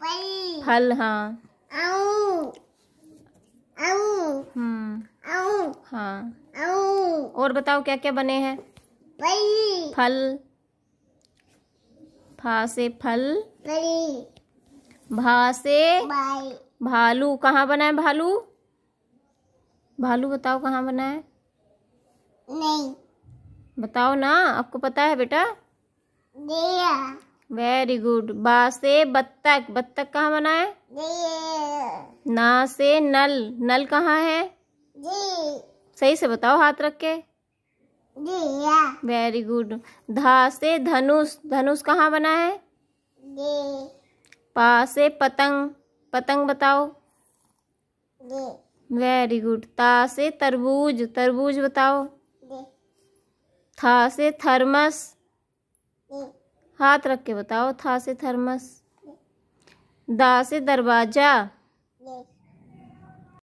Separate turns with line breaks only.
फल
हाँ हम्म। हाँ और बताओ क्या क्या बने हैं फल फा से फल भा से भालू कहाँ बना है भालू भालू बताओ कहाँ बना है नहीं बताओ ना आपको पता है बेटा वेरी गुड बा से बत्तख बत्तख कहाँ बना है ना से नल नल कहाँ है सही से बताओ हाथ रख के वेरी गुड धा से धनुष धनुष कहाँ बना है पा से पतंग पतंग बताओ वेरी गुड ता से तरबूज तरबूज बताओ था से थर्मस हाथ रख के बताओ था से थर्मस दा से दरवाजा